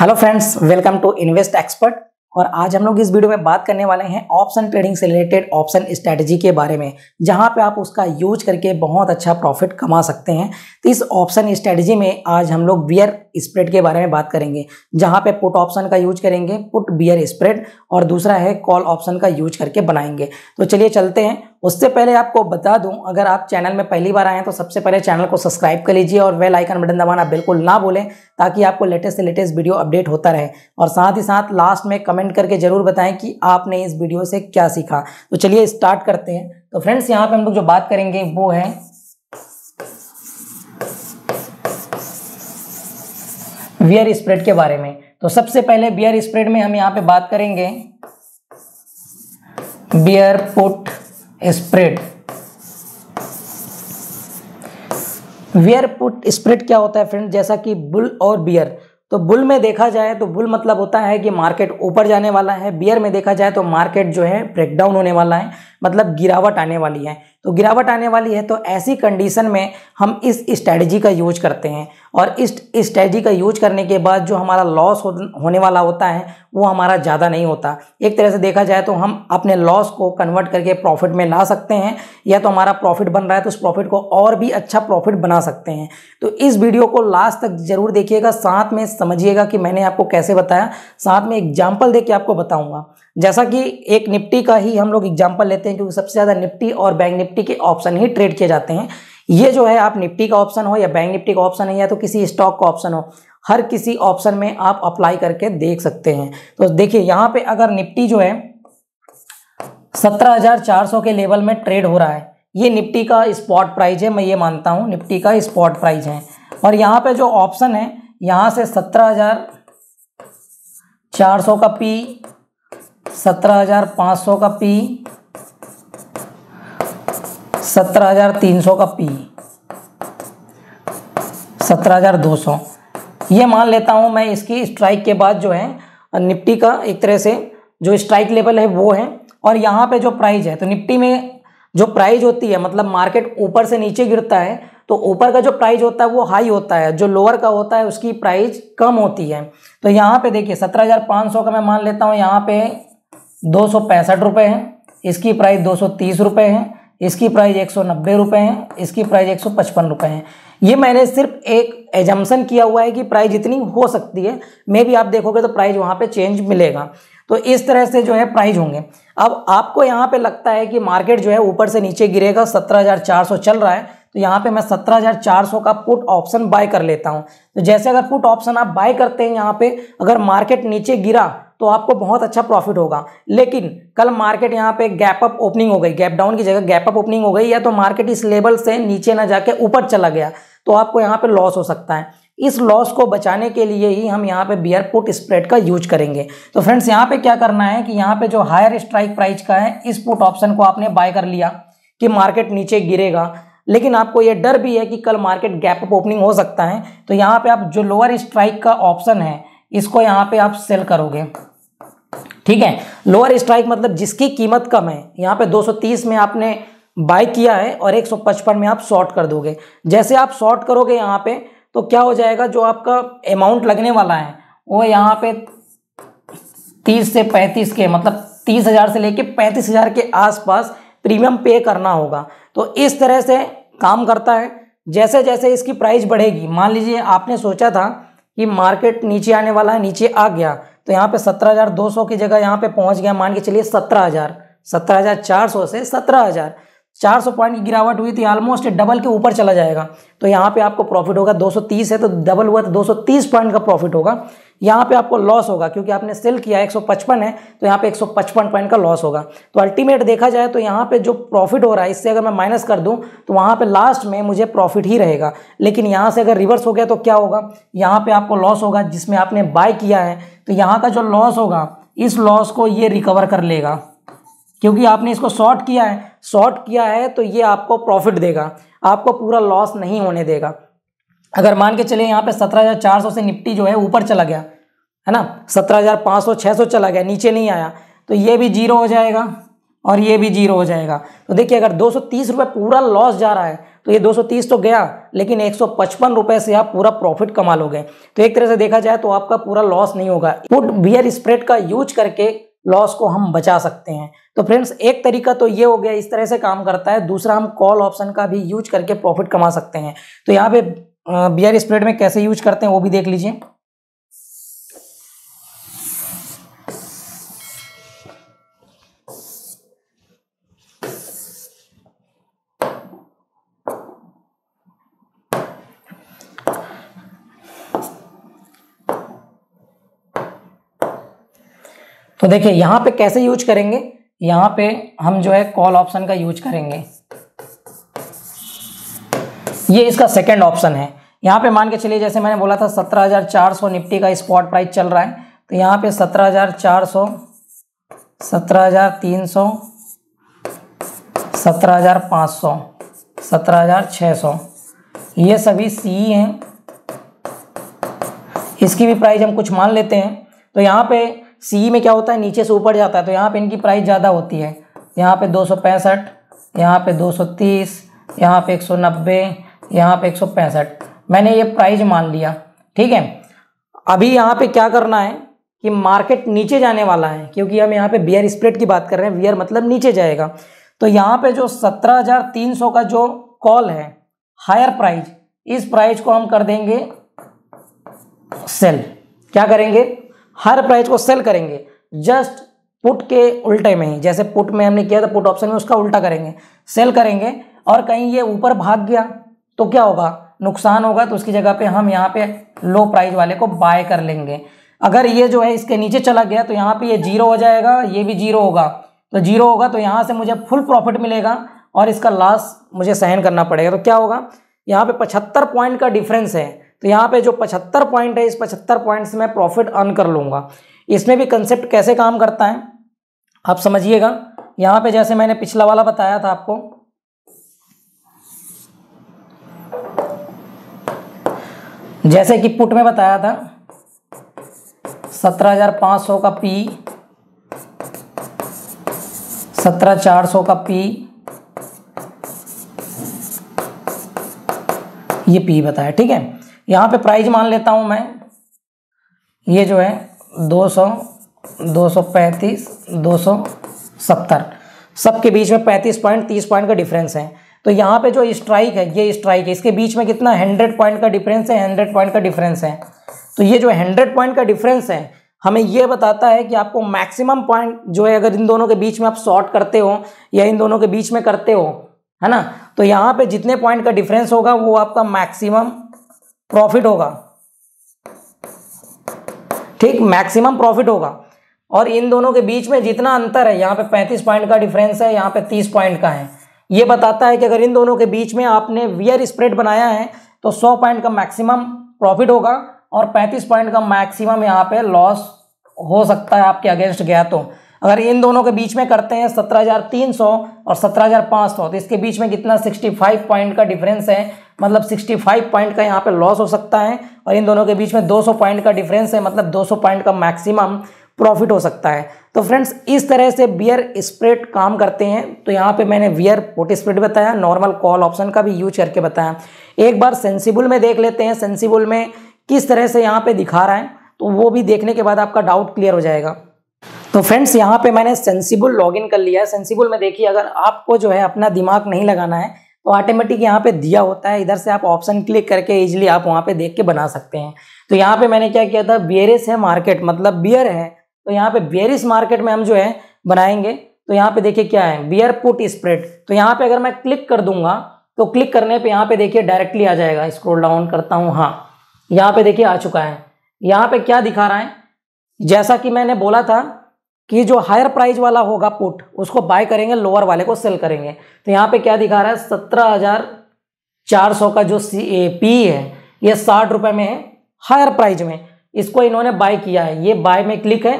hello friends welcome to Invest Expert और आज हम लोग इस वीडियो में बात करने वाले हैं ऑप्शन ट्रेडिंग से रिलेटेड ऑप्शन स्ट्रेटजी के बारे में जहां पे आप उसका यूज करके बहुत अच्छा प्रॉफिट कमा सकते हैं तो इस ऑप्शन स्ट्रेटजी में आज हम लोग बियर स्प्रेड के बारे में बात करेंगे जहां पे पुट ऑप्शन का यूज करेंगे पुट बियर स्प्रेड और दूसरा है कॉल ऑप्शन का यूज करके बनाएंगे तो चलिए चलते हैं उससे पहले आपको बता दूं अगर आप चैनल में पहली बार आए हैं तो सबसे पहले चैनल को सब्सक्राइब कर लीजिए और वेल आइकन बटन दबाना बिल्कुल ना भूलें ताकि आपको लेटेस्ट से लेटेस्ट वीडियो अपडेट होता रहे और साथ ही साथ लास्ट में कमेंट करके ज़रूर बताएं कि आपने इस वीडियो से क्या सीखा तो चलिए स्टार्ट करते हैं तो फ्रेंड्स यहाँ पर हम लोग जो बात करेंगे वो है वियर स्प्रेड के बारे में तो सबसे पहले बियर स्प्रेड में हम यहाँ पे बात करेंगे bear put spread bear put spread क्या होता है फ्रेंड जैसा कि बुल और बियर तो बुल में देखा जाए तो बुल मतलब होता है कि मार्केट ऊपर जाने वाला है बियर में देखा जाए तो मार्केट जो है ब्रेकडाउन होने वाला है मतलब गिरावट आने वाली है तो गिरावट आने वाली है तो ऐसी कंडीशन में हम इस स्ट्रैटेजी का यूज करते हैं और इस स्ट्रैटेजी का यूज करने के बाद जो हमारा लॉस हो, होने वाला होता है वो हमारा ज़्यादा नहीं होता एक तरह से देखा जाए तो हम अपने लॉस को कन्वर्ट करके प्रॉफिट में ला सकते हैं या तो हमारा प्रॉफिट बन रहा है तो उस प्रॉफिट को और भी अच्छा प्रॉफिट बना सकते हैं तो इस वीडियो को लास्ट तक ज़रूर देखिएगा साथ में समझिएगा कि मैंने आपको कैसे बताया साथ में एग्जाम्पल दे के आपको बताऊँगा जैसा कि एक निफ्टी का ही हम लोग एग्जाम्पल लेते हैं क्योंकि सबसे ज़्यादा निफ्टी और बैंक निफ्टी के ऑप्शन ही ट्रेड किए जाते हैं ये जो है आप निफ्टी का ऑप्शन हो या बैंक निफ्टी का ऑप्शन है या तो किसी स्टॉक का ऑप्शन हो हर किसी ऑप्शन में आप अप्लाई करके देख सकते हैं तो देखिए यहाँ पे अगर निफ्टी जो है 17,400 के लेवल में ट्रेड हो रहा है ये निफ्टी का स्पॉट प्राइस है मैं ये मानता हूँ निफ्टी का स्पॉट प्राइस है और यहाँ पे जो ऑप्शन है यहाँ से 17,400 का पी सत्रह हजार पाँच सौ का पी सत्रह हजार तीन सौ का पी सत्रह हजार दो सौ ये मान लेता हूँ मैं इसकी स्ट्राइक के बाद जो है निफ्टी का एक तरह से जो स्ट्राइक लेवल है वो है और यहाँ पे जो प्राइज है तो निफ्टी में जो प्राइज होती है मतलब मार्केट ऊपर से नीचे गिरता है तो ऊपर का जो प्राइज होता है वो हाई होता है जो लोअर का होता है उसकी प्राइज कम होती है तो यहाँ पे देखिए सत्रह हज़ार पाँच सौ का मैं मान लेता हूँ यहाँ पे दो सौ पैंसठ रुपये है इसकी प्राइस दो सौ तीस रुपये है इसकी प्राइस एक सौ नब्बे रुपये है इसकी प्राइस एक सौ पचपन रुपये है ये मैंने सिर्फ एक एजम्सन किया हुआ है कि प्राइस इतनी हो सकती है मे भी आप देखोगे तो प्राइस वहाँ पे चेंज मिलेगा तो इस तरह से जो है प्राइस होंगे अब आपको यहाँ पे लगता है कि मार्केट जो है ऊपर से नीचे गिरेगा 17,400 चल रहा है तो यहाँ पे मैं 17,400 का पुट ऑप्शन बाय कर लेता हूँ तो जैसे अगर पुट ऑप्शन आप बाय करते हैं यहाँ पे अगर मार्केट नीचे गिरा तो आपको बहुत अच्छा प्रॉफिट होगा लेकिन कल मार्केट यहाँ पे गैप अप ओपनिंग हो गई गैप डाउन की जगह गैप अप ओपनिंग हो गई या तो मार्केट इस लेवल से नीचे ना जाके ऊपर चला गया तो आपको यहाँ पे लॉस हो सकता है इस लॉस को बचाने के लिए ही हम यहाँ पे बियर पुट स्प्रेड का यूज करेंगे तो फ्रेंड्स यहाँ पे क्या करना है कि यहाँ पे जो हायर स्ट्राइक प्राइस का है इस पुट ऑप्शन को आपने बाय कर लिया कि मार्केट नीचे गिरेगा लेकिन आपको यह डर भी है कि कल मार्केट गैप अप ओपनिंग हो सकता है तो यहाँ पे आप जो लोअर स्ट्राइक का ऑप्शन है इसको यहाँ पे आप सेल करोगे ठीक है लोअर स्ट्राइक मतलब जिसकी कीमत कम है यहाँ पे 230 में आपने बाय किया है और 155 में आप शॉर्ट कर दोगे जैसे आप शॉर्ट करोगे यहाँ पे तो क्या हो जाएगा जो आपका अमाउंट लगने वाला है वो यहाँ पे 30 से 35 के मतलब 30,000 से लेके 35,000 के आसपास प्रीमियम पे करना होगा तो इस तरह से काम करता है जैसे जैसे इसकी प्राइस बढ़ेगी मान लीजिए आपने सोचा था कि मार्केट नीचे आने वाला है नीचे आ गया तो यहाँ पे 17,200 की जगह यहाँ पे पहुँच गया मान के चलिए 17,000 17,400 से 17,000 400 पॉइंट की गिरावट हुई थी ऑलमोस्ट डबल के ऊपर चला जाएगा तो यहाँ पे आपको प्रॉफिट होगा 230 है तो डबल हुआ तो 230 पॉइंट का प्रॉफिट होगा यहाँ पे आपको लॉस होगा क्योंकि आपने सेल किया 155 है तो यहाँ पे 155 पॉइंट का लॉस होगा तो अल्टीमेट देखा जाए तो यहाँ पे जो प्रॉफिट हो रहा है इससे अगर मैं माइनस कर दूँ तो वहाँ पे लास्ट में मुझे प्रॉफिट ही रहेगा लेकिन यहाँ से अगर रिवर्स हो गया तो क्या होगा यहाँ पर आपको लॉस होगा जिसमें आपने बाय किया है तो यहाँ का जो लॉस होगा इस लॉस को ये रिकवर कर लेगा क्योंकि आपने इसको शॉर्ट किया है शॉर्ट किया है तो ये आपको प्रॉफिट देगा आपको पूरा लॉस नहीं होने देगा अगर मान के चले यहाँ पे सौ से निफ्टी जो है ऊपर चला गया है ना छः सौ चला गया नीचे नहीं आया तो ये भी जीरो हो जाएगा और ये भी जीरो हो जाएगा तो देखिए अगर दो सौ पूरा लॉस जा रहा है तो ये 230 तो गया लेकिन एक सौ से आप पूरा प्रॉफिट कमा लोगे तो एक तरह से देखा जाए तो आपका पूरा लॉस नहीं होगा फुट बियर स्प्रेड का यूज करके लॉस को हम बचा सकते हैं तो फ्रेंड्स एक तरीका तो ये हो गया इस तरह से काम करता है दूसरा हम कॉल ऑप्शन का भी यूज करके प्रॉफिट कमा सकते हैं तो यहाँ पे बियर स्प्रेड में कैसे यूज करते हैं वो भी देख लीजिए तो देखिए यहाँ पे कैसे यूज करेंगे यहाँ पे हम जो है कॉल ऑप्शन का यूज करेंगे ये इसका सेकेंड ऑप्शन है यहाँ पे मान के चलिए जैसे मैंने बोला था 17,400 निफ्टी का स्पॉट प्राइस चल रहा है तो यहाँ पे 17,400 17,300 17,500 17,600 ये सभी सी हैं इसकी भी प्राइस हम कुछ मान लेते हैं तो यहाँ पे सी में क्या होता है नीचे से ऊपर जाता है तो यहाँ पे इनकी प्राइस ज़्यादा होती है यहाँ पे दो सौ पैंसठ यहाँ पे दो सौ तीस यहाँ पे एक सौ नब्बे यहाँ पे एक सौ पैंसठ मैंने ये प्राइस मान लिया ठीक है अभी यहाँ पे क्या करना है कि मार्केट नीचे जाने वाला है क्योंकि हम यहाँ पे बियर स्प्रेड की बात कर रहे हैं बियर मतलब नीचे जाएगा तो यहाँ पे जो सौ का जो कॉल है हायर प्राइज इस प्राइज को हम कर देंगे सेल क्या करेंगे हर प्राइस को सेल करेंगे जस्ट पुट के उल्टे में ही जैसे पुट में हमने किया था पुट ऑप्शन में उसका उल्टा करेंगे सेल करेंगे और कहीं ये ऊपर भाग गया तो क्या होगा नुकसान होगा तो उसकी जगह पे हम यहाँ पे लो प्राइस वाले को बाय कर लेंगे अगर ये जो है इसके नीचे चला गया तो यहाँ पे ये जीरो हो जाएगा ये भी जीरो होगा तो जीरो होगा तो यहाँ से मुझे फुल प्रॉफिट मिलेगा और इसका लॉस मुझे सहन करना पड़ेगा तो क्या होगा यहाँ पे पचहत्तर पॉइंट का डिफरेंस है तो यहाँ पे जो पचहत्तर पॉइंट है इस पचहत्तर से मैं प्रॉफिट अर्न कर लूँगा इसमें भी कंसेप्ट कैसे काम करता है आप समझिएगा यहाँ पे जैसे मैंने पिछला वाला बताया था आपको जैसे कि पुट में बताया था 17,500 का पी 17,400 का पी ये पी बताया ठीक है यहाँ पे प्राइस मान लेता हूँ मैं ये जो है दो सौ दो सौ पैंतीस दो सौ सत्तर सबके बीच में पैंतीस पॉइंट तीस पॉइंट का डिफरेंस है तो यहाँ पे जो स्ट्राइक है ये स्ट्राइक है इसके बीच में कितना हंड्रेड पॉइंट का डिफरेंस है हंड्रेड पॉइंट का डिफरेंस है तो ये जो हंड्रेड पॉइंट का डिफरेंस है हमें ये बताता है कि आपको मैक्सिमम पॉइंट जो है अगर इन दोनों के बीच में आप शॉर्ट करते हो या इन दोनों के बीच में करते हो है ना तो यहाँ पे जितने पॉइंट का डिफरेंस होगा वो आपका मैक्सिमम प्रॉफिट होगा ठीक मैक्सिमम प्रॉफिट होगा और इन दोनों के बीच में जितना अंतर है यहाँ पे 35 पॉइंट का डिफरेंस है यहाँ पे 30 पॉइंट का है ये बताता है कि अगर इन दोनों के बीच में आपने वियर स्प्रेड बनाया है तो 100 पॉइंट का मैक्सिमम प्रॉफिट होगा और 35 पॉइंट का मैक्सिमम यहाँ पे लॉस हो सकता है आपके अगेंस्ट गया तो अगर इन दोनों के बीच में करते हैं सौ और सौ तो इसके बीच में कितना 65 पॉइंट का डिफरेंस है मतलब 65 पॉइंट का यहाँ पे लॉस हो सकता है और इन दोनों के बीच में 200 पॉइंट का डिफरेंस है मतलब 200 पॉइंट का मैक्सिमम प्रॉफिट हो सकता है तो फ्रेंड्स इस तरह से बियर स्प्रेड काम करते हैं तो यहाँ पे मैंने बियर पुट स्प्रेड बताया नॉर्मल कॉल ऑप्शन का भी यूज करके बताया एक बार सेंसिबल में देख लेते हैं सेंसिबल में किस तरह से यहाँ पे दिखा रहा है तो वो भी देखने के बाद आपका डाउट क्लियर हो जाएगा तो फ्रेंड्स यहाँ पे मैंने सेंसिबल लॉगिन कर लिया है सेंसिबल में देखिए अगर आपको जो है अपना दिमाग नहीं लगाना है तो ऑटोमेटिक यहाँ पे दिया होता है इधर से आप ऑप्शन क्लिक करके इजिली आप वहाँ पे देख के बना सकते हैं तो यहाँ पे मैंने क्या किया था बियरिस है मार्केट मतलब बियर है तो यहाँ पे बियरिस मार्केट में हम जो है बनाएंगे तो यहाँ पे देखिए क्या है बियर पुट स्प्रेड तो यहाँ पे अगर मैं क्लिक कर दूंगा तो क्लिक करने पर यहाँ पे देखिए डायरेक्टली आ जाएगा स्क्रोल डाउन करता हूँ हाँ यहाँ पे देखिए आ चुका है यहाँ पे क्या दिखा रहा है जैसा कि मैंने बोला था कि जो हायर प्राइस वाला होगा पुट उसको बाय करेंगे लोअर वाले को सेल करेंगे तो यहाँ पे क्या दिखा रहा है सत्रह हजार चार सौ का जो सी ए पी है ये साठ रुपए में है हायर प्राइज में इसको इन्होंने बाय किया है ये बाय में क्लिक है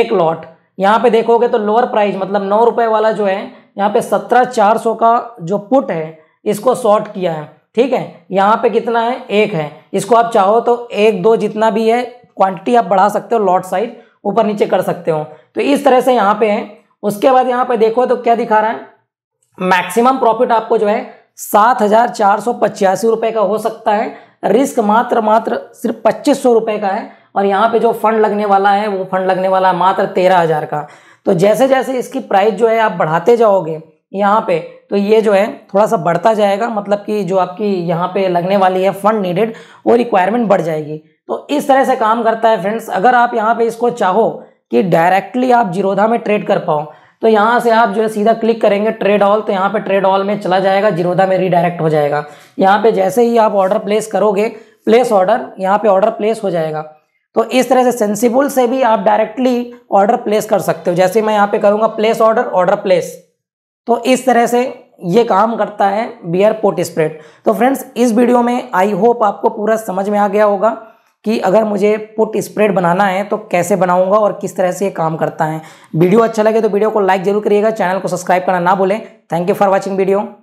एक लॉट यहाँ पे देखोगे तो लोअर प्राइस मतलब नौ रुपए वाला जो है यहाँ पे सत्रह चार सौ का जो पुट है इसको शॉर्ट किया है ठीक है यहाँ पे कितना है एक है इसको आप चाहो तो एक दो जितना भी है क्वांटिटी आप बढ़ा सकते हो लॉट साइज ऊपर नीचे कर सकते हो तो इस तरह से यहाँ पे है उसके बाद यहाँ पे देखो तो क्या दिखा रहा है मैक्सिमम प्रॉफिट आपको जो है सात हजार चार सौ पचासी रुपए का हो सकता है रिस्क मात्र मात्र सिर्फ पच्चीस सौ रुपए का है और यहाँ पे जो फंड लगने वाला है वो फंड लगने वाला है मात्र तेरह हज़ार का तो जैसे जैसे इसकी प्राइस जो है आप बढ़ाते जाओगे यहाँ पे तो ये जो है थोड़ा सा बढ़ता जाएगा मतलब कि जो आपकी यहाँ पे लगने वाली है फंड नीडेड वो रिक्वायरमेंट बढ़ जाएगी तो इस तरह से काम करता है फ्रेंड्स अगर आप यहाँ पे इसको चाहो कि डायरेक्टली आप जीरोधा में ट्रेड कर पाओ तो यहाँ से आप जो है सीधा क्लिक करेंगे ट्रेड ऑल तो यहाँ पे ट्रेड ऑल में चला जाएगा जीरोधा में रीडायरेक्ट हो जाएगा यहाँ पे जैसे ही आप ऑर्डर प्लेस करोगे प्लेस ऑर्डर यहाँ पे ऑर्डर प्लेस हो जाएगा तो इस तरह से सेंसिबल से भी आप डायरेक्टली ऑर्डर प्लेस कर सकते हो जैसे मैं यहाँ पे करूँगा प्लेस ऑर्डर ऑर्डर प्लेस तो इस तरह से ये काम करता है बियर पोट स्प्रेड तो फ्रेंड्स इस वीडियो में आई होप आपको पूरा समझ में आ गया होगा कि अगर मुझे पुट स्प्रेड बनाना है तो कैसे बनाऊंगा और किस तरह से ये काम करता है वीडियो अच्छा लगे तो वीडियो को लाइक जरूर करिएगा चैनल को सब्सक्राइब करना ना भूलें thank you for watching video